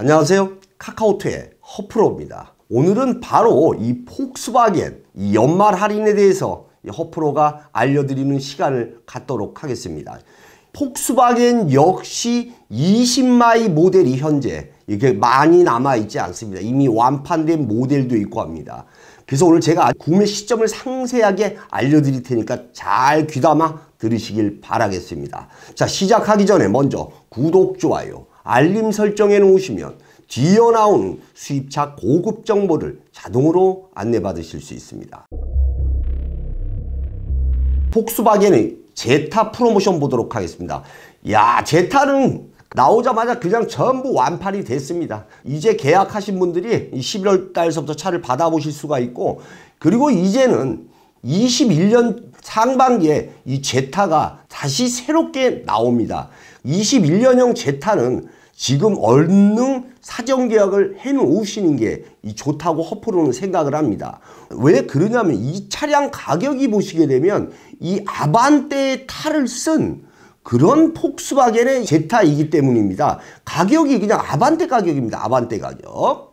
안녕하세요. 카카오톡의 허프로입니다. 오늘은 바로 이 폭스바겐 이 연말 할인에 대해서 허프로가 알려드리는 시간을 갖도록 하겠습니다. 폭스바겐 역시 20마이 모델이 현재 이렇게 많이 남아있지 않습니다. 이미 완판된 모델도 있고 합니다. 그래서 오늘 제가 구매 시점을 상세하게 알려드릴 테니까 잘 귀담아 들으시길 바라겠습니다. 자 시작하기 전에 먼저 구독, 좋아요, 알림 설정해 놓으시면 뒤어 나오는 수입차 고급 정보를 자동으로 안내받으실 수 있습니다. 폭스바겐의 제타 프로모션 보도록 하겠습니다. 야 제타는 나오자마자 그냥 전부 완판이 됐습니다. 이제 계약하신 분들이 11월 달서부터 차를 받아보실 수가 있고 그리고 이제는 21년 상반기에 이 제타가 다시 새롭게 나옵니다. 21년형 제타는 지금 얼른 사전계약을 해놓으시는 게 좋다고 허프로는 생각을 합니다. 왜 그러냐면 이 차량 가격이 보시게 되면 이 아반떼의 탈을 쓴 그런 폭스바겐의 제타이기 때문입니다. 가격이 그냥 아반떼 가격입니다. 아반떼 가격.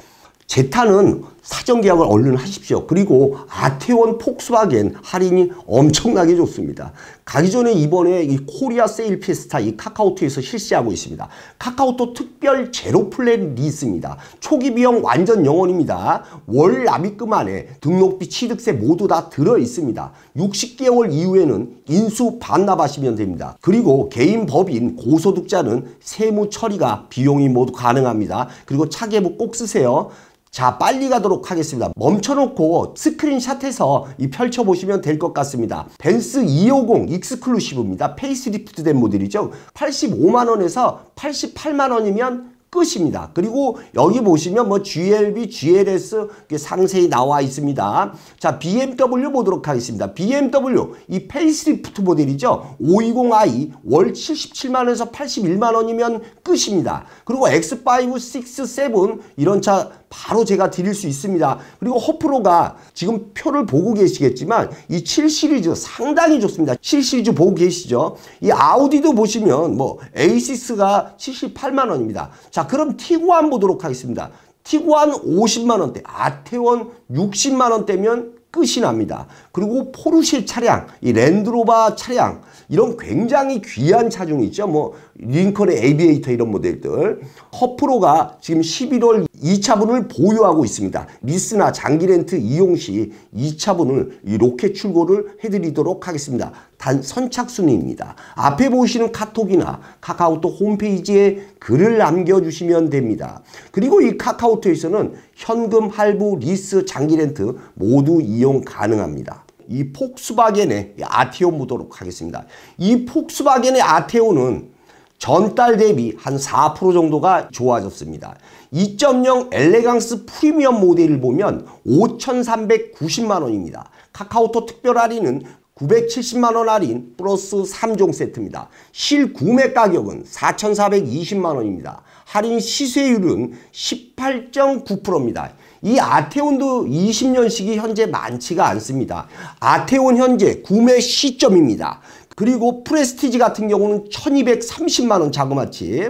제타는 사전 계약을 얼른 하십시오. 그리고 아태원 폭스바겐 할인이 엄청나게 좋습니다. 가기 전에 이번에 이 코리아 세일 피스타 이 카카오톡에서 실시하고 있습니다. 카카오톡 특별 제로 플랜이 있입니다 초기 비용 완전 영원입니다. 월 납입금 안에 등록비, 취득세 모두 다 들어 있습니다. 60개월 이후에는 인수 반납하시면 됩니다. 그리고 개인 법인 고소득자는 세무 처리가 비용이 모두 가능합니다. 그리고 차계부 꼭 쓰세요. 자 빨리 가도록 하겠습니다 멈춰놓고 스크린샷해서 펼쳐보시면 될 것 같습니다 벤스 250 익스클루시브입니다 페이스리프트 된 모델이죠 85만원에서 88만원이면 끝입니다. 그리고 여기 보시면 뭐 GLB, GLS 상세히 나와 있습니다. 자, BMW 보도록 하겠습니다. BMW 이 페이스리프트 모델이죠. 520i 월 77만원에서 81만원이면 끝입니다. 그리고 X5, 6, 7 이런 차 바로 제가 드릴 수 있습니다. 그리고 허프로가 지금 표를 보고 계시겠지만 이 7 시리즈 상당히 좋습니다. 7 시리즈 보고 계시죠? 이 아우디도 보시면 뭐 에이시스가 78만 원입니다. 자 그럼 티구안 보도록 하겠습니다. 티구안 50만 원대, 아테원 60만 원대면 끝이 납니다. 그리고 포르쉐 차량, 이랜드로바 차량 이런 굉장히 귀한 차종이 있죠. 뭐 링컨의 에비에이터 이런 모델들. 허프로가 지금 11월 2차분을 보유하고 있습니다. 리스나 장기 렌트 이용 시 2차분을 이 로켓 출고를 해드리도록 하겠습니다. 단 선착순입니다. 앞에 보시는 카톡이나 카카오톡 홈페이지에 글을 남겨주시면 됩니다. 그리고 이 카카오톡에서는 현금 할부 리스 장기 렌트 모두 이용 가능합니다. 이 폭스바겐의 아테오 보도록 하겠습니다. 이 폭스바겐의 아테오는 전달 대비 한 4% 정도가 좋아졌습니다. 2.0 엘레강스 프리미엄 모델을 보면 5,390만원입니다. 카카오톡 특별 할인은 970만원 할인 플러스 3종 세트입니다. 실구매 가격은 4,420만원입니다. 할인 시세율은 18.9%입니다. 이 아테온도 20년식이 현재 많지가 않습니다. 아테온 현재 구매 시점입니다. 그리고 프레스티지 같은 경우는 1230만원 자그마치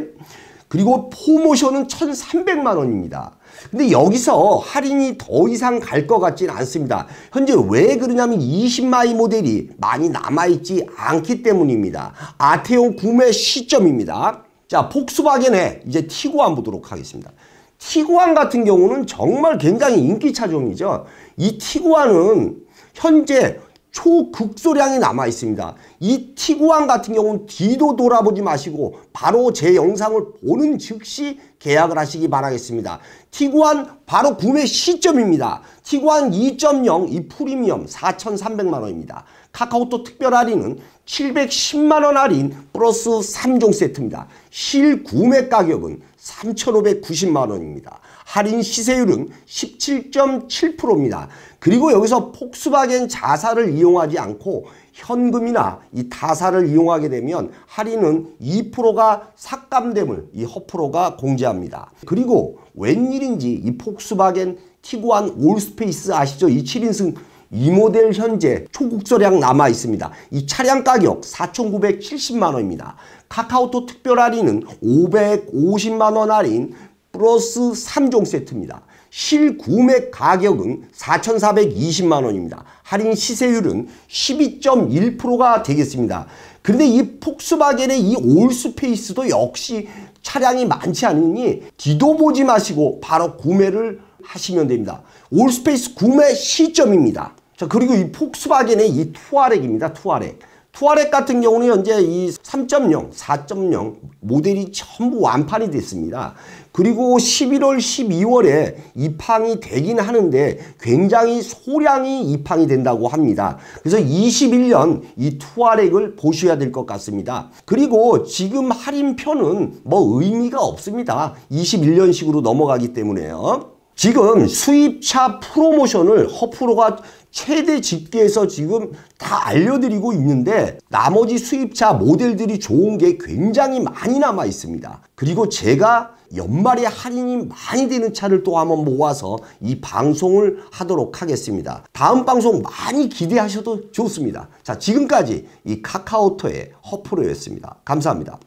그리고 포모션은 1300만원입니다. 근데 여기서 할인이 더 이상 갈 것 같지는 않습니다. 현재 왜 그러냐면 20마이 모델이 많이 남아있지 않기 때문입니다. 아테오 구매 시점입니다. 자, 폭스바겐의 이제 티구안 보도록 하겠습니다. 티구안 같은 경우는 정말 굉장히 인기 차종이죠. 이 티구안은 현재 초극소량이 남아 있습니다. 이 티구안 같은 경우는 뒤도 돌아보지 마시고 바로 제 영상을 보는 즉시 계약을 하시기 바라겠습니다. 티구안 바로 구매 시점입니다. 티구안 2.0 이 프리미엄 4,300만 원입니다. 카카오톡 특별 할인은 710만 원 할인 플러스 3종 세트입니다. 실구매 가격은 3,590만 원입니다. 할인 시세율은 17.7%입니다. 그리고 여기서 폭스바겐 자사를 이용하지 않고 현금이나 이 다사를 이용하게 되면 할인은 2%가 삭감됨을 이 허프로가 공지합니다. 그리고 웬일인지 이 폭스바겐 티구안 올스페이스 아시죠? 이 7인승 이 모델 현재 초국소량 남아 있습니다. 이 차량 가격 4,970만 원입니다. 카카오톡 특별 할인은 550만 원 할인, 플러스 3종 세트입니다. 실구매 가격은 4,420만 원입니다. 할인 시세율은 12.1%가 되겠습니다. 그런데 이 폭스바겐의 이 올스페이스도 역시 차량이 많지 않으니 뒤도 보지 마시고 바로 구매를 하시면 됩니다. 올스페이스 구매 시점입니다. 자 그리고 이 폭스바겐의 이 투아렉입니다. 투아렉. 투아렉 같은 경우는 현재 이 3.0, 4.0 모델이 전부 완판이 됐습니다. 그리고 11월, 12월에 입항이 되긴 하는데 굉장히 소량이 입항이 된다고 합니다. 그래서 21년 이 투아렉을 보셔야 될 것 같습니다. 그리고 지금 할인표는 뭐 의미가 없습니다. 21년식으로 넘어가기 때문에요. 지금 수입차 프로모션을 허프로가 최대 집계에서 지금 다 알려드리고 있는데 나머지 수입차 모델들이 좋은 게 굉장히 많이 남아 있습니다. 그리고 제가 연말에 할인이 많이 되는 차를 또 한번 모아서 이 방송을 하도록 하겠습니다. 다음 방송 많이 기대하셔도 좋습니다. 자 지금까지 이 카카오토의 허프로였습니다. 감사합니다.